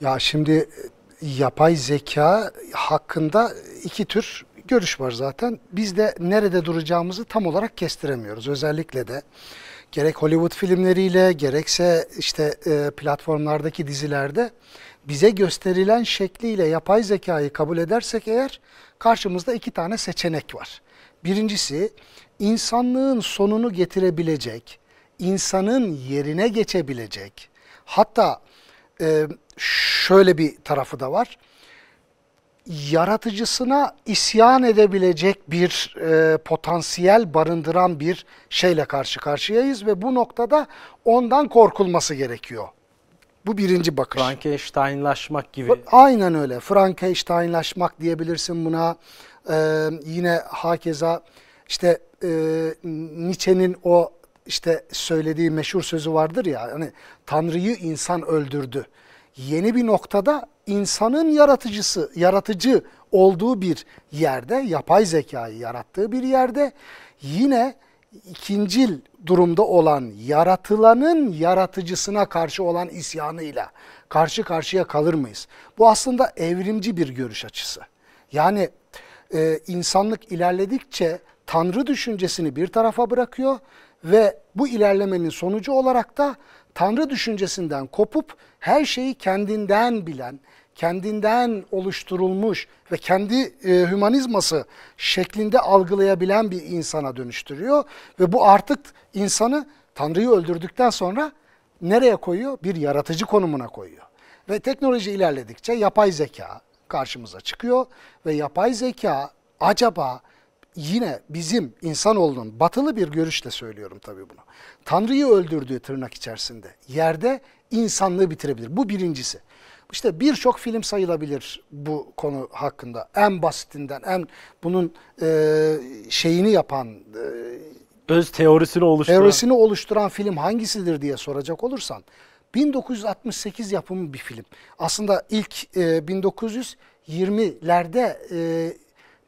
Ya şimdi e, yapay zeka hakkında iki tür görüş var zaten. Biz de nerede duracağımızı tam olarak kestiremiyoruz. Özellikle de gerek Hollywood filmleriyle gerekse işte e, platformlardaki dizilerde bize gösterilen şekliyle yapay zekayı kabul edersek eğer karşımızda iki tane seçenek var. Birincisi insanlığın sonunu getirebilecek, insanın yerine geçebilecek, hatta e, şöyle bir tarafı da var. Yaratıcısına isyan edebilecek bir e, potansiyel barındıran bir şeyle karşı karşıyayız ve bu noktada ondan korkulması gerekiyor. Bu birinci bakış. Frankensteinlaşmak gibi. Aynen öyle. Frankensteinlaşmak diyebilirsin buna. Ee, yine hakeza işte e, Nietzsche'nin o işte söylediği meşhur sözü vardır ya hani Tanrı'yı insan öldürdü yeni bir noktada insanın yaratıcısı, yaratıcı olduğu bir yerde, yapay zekayı yarattığı bir yerde yine ikincil durumda olan yaratılanın yaratıcısına karşı olan isyanıyla karşı karşıya kalır mıyız? Bu aslında evrimci bir görüş açısı. Yani e, insanlık ilerledikçe Tanrı düşüncesini bir tarafa bırakıyor, ve bu ilerlemenin sonucu olarak da Tanrı düşüncesinden kopup her şeyi kendinden bilen, kendinden oluşturulmuş ve kendi e, hümanizması şeklinde algılayabilen bir insana dönüştürüyor ve bu artık insanı Tanrı'yı öldürdükten sonra nereye koyuyor? Bir yaratıcı konumuna koyuyor. Ve teknoloji ilerledikçe yapay zeka karşımıza çıkıyor ve yapay zeka acaba yine bizim insanoğlunun batılı bir görüşle söylüyorum tabii bunu. Tanrı'yı öldürdüğü tırnak içerisinde yerde insanlığı bitirebilir. Bu birincisi. İşte birçok film sayılabilir bu konu hakkında. En basitinden, en bunun e, şeyini yapan, e, öz teorisini oluşturan. teorisini oluşturan film hangisidir diye soracak olursan, 1968 yapımı bir film. Aslında ilk e, 1920'lerde e,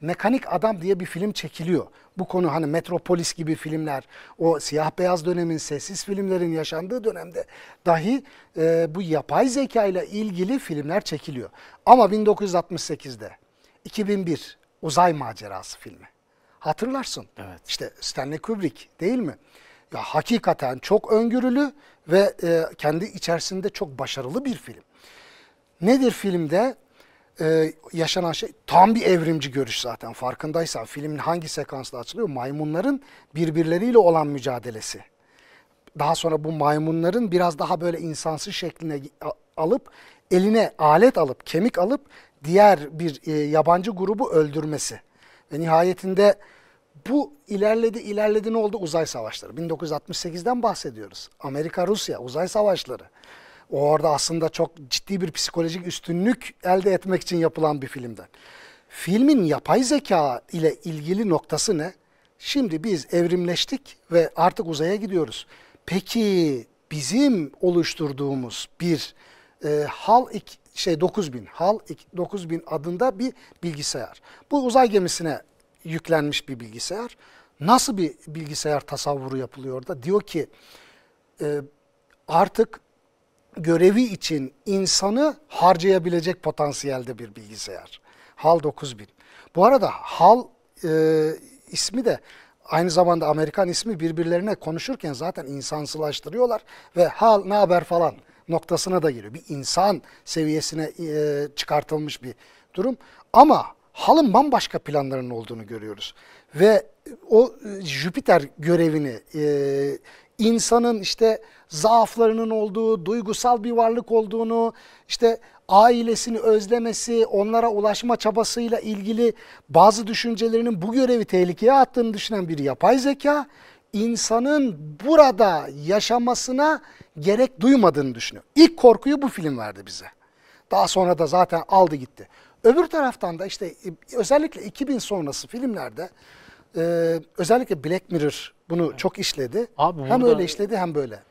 Mekanik Adam diye bir film çekiliyor. Bu konu hani Metropolis gibi filmler, o siyah beyaz dönemin sessiz filmlerin yaşandığı dönemde dahi e, bu yapay zeka ile ilgili filmler çekiliyor. Ama 1968'de 2001 Uzay Macerası filmi. Hatırlarsın. Evet. İşte Stanley Kubrick değil mi? Ya hakikaten çok öngörülü ve e, kendi içerisinde çok başarılı bir film. Nedir filmde? e, yaşanan şey tam bir evrimci görüş zaten farkındaysan filmin hangi sekansla açılıyor? Maymunların birbirleriyle olan mücadelesi. Daha sonra bu maymunların biraz daha böyle insansı şekline alıp eline alet alıp kemik alıp diğer bir e, yabancı grubu öldürmesi. Ve nihayetinde bu ilerledi ilerledi ne oldu? Uzay savaşları. 1968'den bahsediyoruz. Amerika-Rusya uzay savaşları. Orada aslında çok ciddi bir psikolojik üstünlük elde etmek için yapılan bir filmden. Filmin yapay zeka ile ilgili noktası ne? Şimdi biz evrimleştik ve artık uzaya gidiyoruz. Peki bizim oluşturduğumuz bir e, HAL iki, şey 9000 HAL 9000 adında bir bilgisayar. Bu uzay gemisine yüklenmiş bir bilgisayar. Nasıl bir bilgisayar tasavvuru yapılıyor da? Diyor ki e, artık görevi için insanı harcayabilecek potansiyelde bir bilgisayar. HAL 9000. Bu arada HAL e, ismi de aynı zamanda Amerikan ismi birbirlerine konuşurken zaten insansılaştırıyorlar ve hal ne haber falan noktasına da geliyor. Bir insan seviyesine e, çıkartılmış bir durum ama halın bambaşka planlarının olduğunu görüyoruz. Ve o e, Jüpiter görevini e, insanın işte zaaflarının olduğu, duygusal bir varlık olduğunu, işte ailesini özlemesi, onlara ulaşma çabasıyla ilgili bazı düşüncelerinin bu görevi tehlikeye attığını düşünen bir yapay zeka, insanın burada yaşamasına gerek duymadığını düşünüyor. İlk korkuyu bu film verdi bize. Daha sonra da zaten aldı gitti. Öbür taraftan da işte e, özellikle 2000 sonrası filmlerde e, özellikle Black Mirror bunu evet. çok işledi. Abi hem öyle işledi hem böyle.